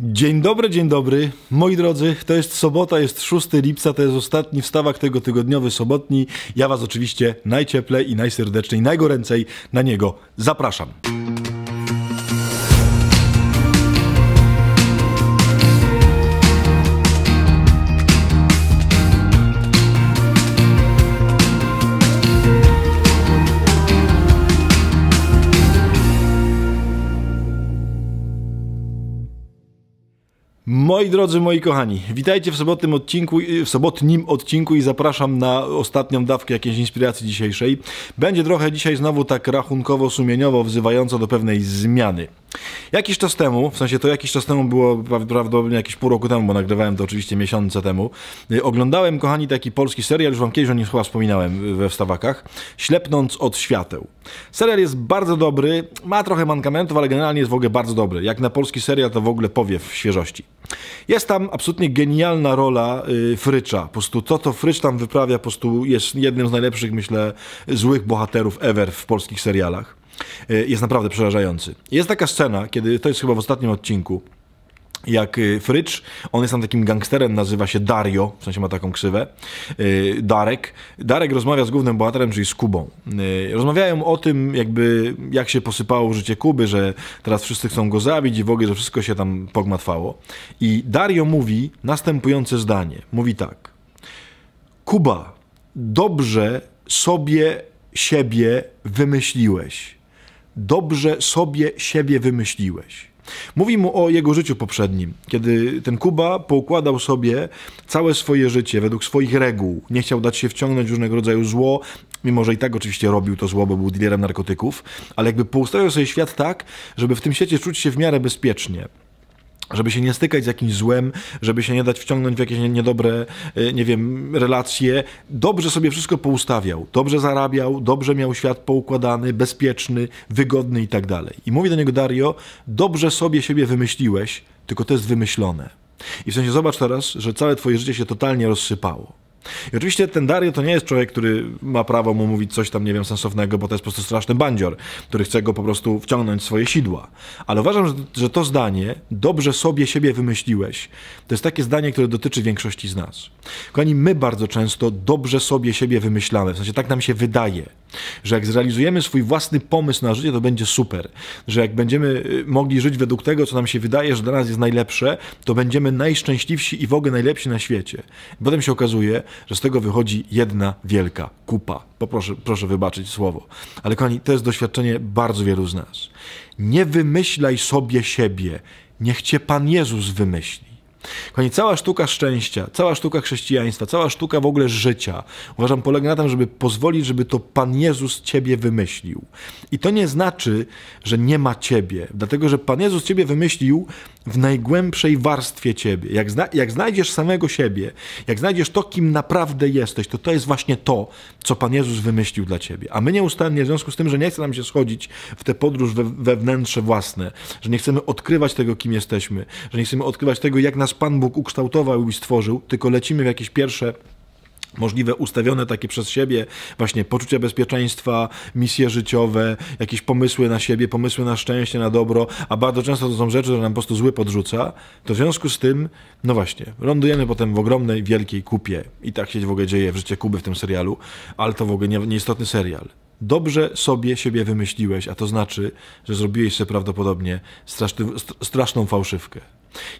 Dzień dobry, dzień dobry. Moi drodzy, to jest sobota, jest 6 lipca, to jest ostatni wstawak tego tygodniowy sobotni. Ja Was oczywiście najcieplej i najserdeczniej, najgoręcej na niego zapraszam. Moi drodzy, moi kochani, witajcie w sobotnym odcinku, y, w sobotnim odcinku i zapraszam na ostatnią dawkę jakiejś inspiracji dzisiejszej. Będzie trochę dzisiaj znowu tak rachunkowo-sumieniowo wzywająco do pewnej zmiany. Jakiś czas temu, w sensie to jakiś czas temu było prawdopodobnie jakieś pół roku temu, bo nagrywałem to oczywiście miesiące temu, y, oglądałem, kochani, taki polski serial, już wam kiedyś o nim chyba wspominałem y, we wstawakach, Ślepnąc od świateł. Serial jest bardzo dobry, ma trochę mankamentów, ale generalnie jest w ogóle bardzo dobry. Jak na polski serial, to w ogóle powiew świeżości. Jest tam absolutnie genialna rola y, Frycza. Po prostu to, co Frycz tam wyprawia, po prostu jest jednym z najlepszych, myślę, złych bohaterów ever w polskich serialach. Y, jest naprawdę przerażający. Jest taka scena, kiedy to jest chyba w ostatnim odcinku, jak y, Frycz. On jest tam takim gangsterem, nazywa się Dario, w sensie ma taką krzywę. Y, Darek. Darek rozmawia z głównym bohaterem, czyli z Kubą. Y, rozmawiają o tym, jakby jak się posypało życie Kuby, że teraz wszyscy chcą go zabić i w ogóle, że wszystko się tam pogmatwało. I Dario mówi następujące zdanie. Mówi tak. Kuba, dobrze sobie siebie wymyśliłeś. Dobrze sobie siebie wymyśliłeś. Mówi mu o jego życiu poprzednim, kiedy ten Kuba poukładał sobie całe swoje życie według swoich reguł. Nie chciał dać się wciągnąć w różnego rodzaju zło, mimo że i tak oczywiście robił to zło, bo był dealerem narkotyków, ale jakby poustawiał sobie świat tak, żeby w tym świecie czuć się w miarę bezpiecznie żeby się nie stykać z jakimś złem, żeby się nie dać wciągnąć w jakieś niedobre, e, nie wiem, relacje. Dobrze sobie wszystko poustawiał, dobrze zarabiał, dobrze miał świat poukładany, bezpieczny, wygodny i tak dalej. I mówi do niego Dario, dobrze sobie siebie wymyśliłeś, tylko to jest wymyślone. I w sensie zobacz teraz, że całe twoje życie się totalnie rozsypało. I oczywiście ten Dario to nie jest człowiek, który ma prawo mu mówić coś tam, nie wiem, sensownego, bo to jest po prostu straszny bandzior, który chce go po prostu wciągnąć w swoje sidła. Ale uważam, że to zdanie, dobrze sobie siebie wymyśliłeś, to jest takie zdanie, które dotyczy większości z nas. Kochani, my bardzo często dobrze sobie siebie wymyślamy, w sensie tak nam się wydaje. Że jak zrealizujemy swój własny pomysł na życie, to będzie super. Że jak będziemy y, mogli żyć według tego, co nam się wydaje, że dla nas jest najlepsze, to będziemy najszczęśliwsi i w ogóle najlepsi na świecie. Potem się okazuje, że z tego wychodzi jedna wielka kupa. Poproszę, proszę wybaczyć słowo. Ale kochani, to jest doświadczenie bardzo wielu z nas. Nie wymyślaj sobie siebie. Niech cię Pan Jezus wymyśli. Kochani, cała sztuka szczęścia, cała sztuka chrześcijaństwa, cała sztuka w ogóle życia, uważam, polega na tym, żeby pozwolić, żeby to Pan Jezus Ciebie wymyślił. I to nie znaczy, że nie ma Ciebie, dlatego że Pan Jezus Ciebie wymyślił, w najgłębszej warstwie ciebie. Jak, zna, jak znajdziesz samego siebie, jak znajdziesz to, kim naprawdę jesteś, to to jest właśnie to, co Pan Jezus wymyślił dla ciebie. A my nieustannie, w związku z tym, że nie chce nam się schodzić w tę podróż we, wewnętrzne własne, że nie chcemy odkrywać tego, kim jesteśmy, że nie chcemy odkrywać tego, jak nas Pan Bóg ukształtował i stworzył, tylko lecimy w jakieś pierwsze możliwe ustawione takie przez siebie, właśnie poczucie bezpieczeństwa, misje życiowe, jakieś pomysły na siebie, pomysły na szczęście, na dobro, a bardzo często to są rzeczy, które nam po prostu zły podrzuca, to w związku z tym, no właśnie, lądujemy potem w ogromnej, wielkiej kupie. I tak się w ogóle dzieje w życiu Kuby w tym serialu, ale to w ogóle nie, nieistotny serial. Dobrze sobie siebie wymyśliłeś, a to znaczy, że zrobiłeś sobie prawdopodobnie straszny, straszną fałszywkę.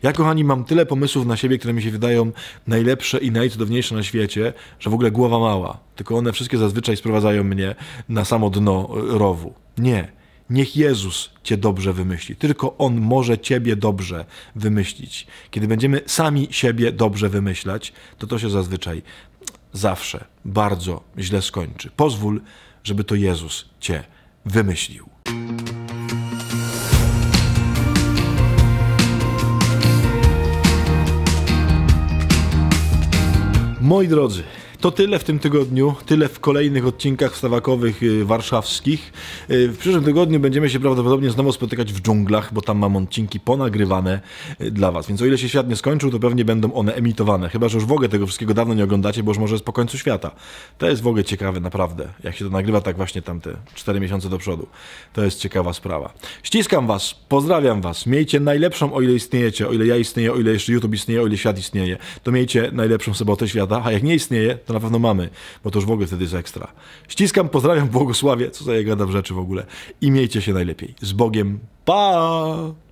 Ja, kochani, mam tyle pomysłów na siebie, które mi się wydają najlepsze i najcudowniejsze na świecie, że w ogóle głowa mała. Tylko one wszystkie zazwyczaj sprowadzają mnie na samo dno rowu. Nie. Niech Jezus Cię dobrze wymyśli. Tylko On może Ciebie dobrze wymyślić. Kiedy będziemy sami siebie dobrze wymyślać, to to się zazwyczaj zawsze bardzo źle skończy. Pozwól, żeby to Jezus Cię wymyślił. Moi drodzy, to tyle w tym tygodniu, tyle w kolejnych odcinkach wstawakowych y, warszawskich. Y, w przyszłym tygodniu będziemy się prawdopodobnie znowu spotykać w dżunglach, bo tam mam odcinki ponagrywane y, dla Was. Więc o ile się świat nie skończył, to pewnie będą one emitowane. Chyba, że już w ogóle tego wszystkiego dawno nie oglądacie, bo już może jest po końcu świata. To jest w ogóle ciekawe, naprawdę. Jak się to nagrywa tak właśnie tam te 4 miesiące do przodu. To jest ciekawa sprawa. Ściskam Was, pozdrawiam Was. Miejcie najlepszą, o ile istniejecie, o ile ja istnieję, o ile jeszcze YouTube istnieje, o ile świat istnieje. To miejcie najlepszą sobotę świata, a jak nie istnieje, to na pewno mamy, bo to już w ogóle wtedy jest ekstra. Ściskam, pozdrawiam, błogosławię, co za gada w rzeczy w ogóle. I miejcie się najlepiej. Z Bogiem. Pa!